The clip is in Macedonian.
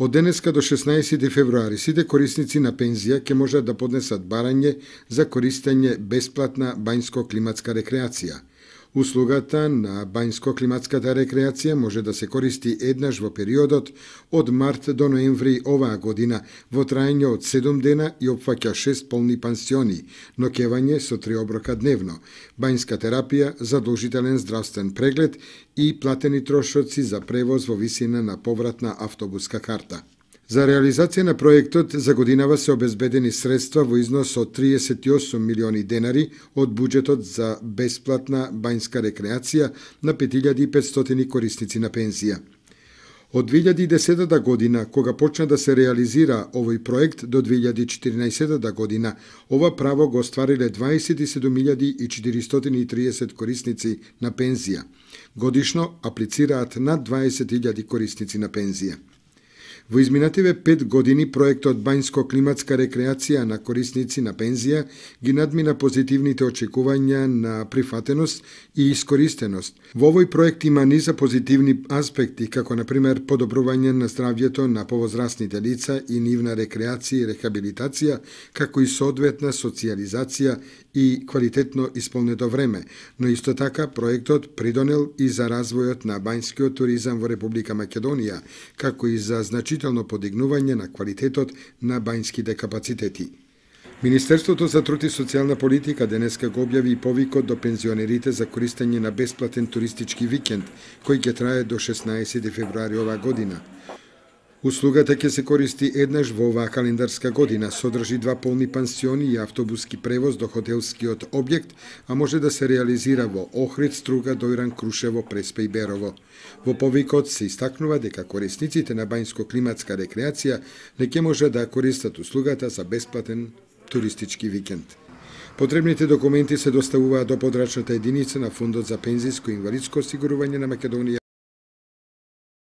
Од денеска до 16 февруари сите корисници на пензија ќе можат да поднесат барање за користење бесплатна бањско-климатска рекреација. Услугата на бањско-климатската рекреација може да се користи еднаш во периодот од март до ноември оваа година во трајање од 7 дена и опфаќа 6 полни пансиони, нокевање со три оброка дневно, бањска терапија, задолжителен здравствен преглед и платени трошоци за превоз во висина на повратна автобуска карта. За реализација на проектот за годинава се обезбедени средства во износ од 38 милиони денари од буџетот за бесплатна бањска рекреација на 5500 корисници на пензија. Од 2010 година, кога почна да се реализира овој проект до 2014 година, ова право го оствариле 27.430 корисници на пензија. Годишно аплицираат над 20.000 корисници на пензија. Во изминативе пет години проектот Бањско-климатска рекреација на корисници на пензија ги надмина позитивните очекувања на прифатеност и искористеност. Во овој проект има низа позитивни аспекти, како например подобрување на здравјето на повозрастните лица и нивна рекреација и рехабилитација, како и соодветна социализација и квалитетно исполнето време, но исто така проектот придонел и за развојот на бањскиот туризам во Република Македонија, како и за значи значително подигнување на квалитетот на бањските капацитети. Министерството за труд и социјална политика денеска го објави и повикот до пензионерите за користење на бесплатен туристички викенд, кој ќе трае до 16 февруари оваа година. Услугата ќе се користи еднаш во оваа календарска година, содржи два полни пансиони и автобуски превоз до хотелскиот објект, а може да се реализира во Охрид, Струга, Дојран, Крушево, Преспе и Берово. Во повикот се истакнува дека корисниците на бањско-климатска рекреација не ке може да користат услугата за бесплатен туристички викенд. Потребните документи се доставуваат до подрачната единица на Фондот за пензиско и инвалидско осигурување на Македонија